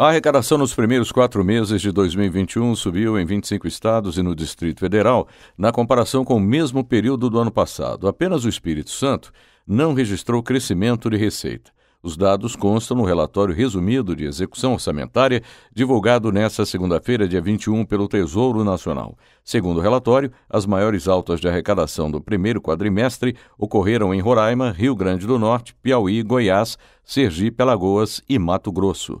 A arrecadação nos primeiros quatro meses de 2021 subiu em 25 estados e no Distrito Federal, na comparação com o mesmo período do ano passado. Apenas o Espírito Santo não registrou crescimento de receita. Os dados constam no relatório resumido de execução orçamentária divulgado nesta segunda-feira, dia 21, pelo Tesouro Nacional. Segundo o relatório, as maiores altas de arrecadação do primeiro quadrimestre ocorreram em Roraima, Rio Grande do Norte, Piauí, Goiás, Sergipe, Alagoas e Mato Grosso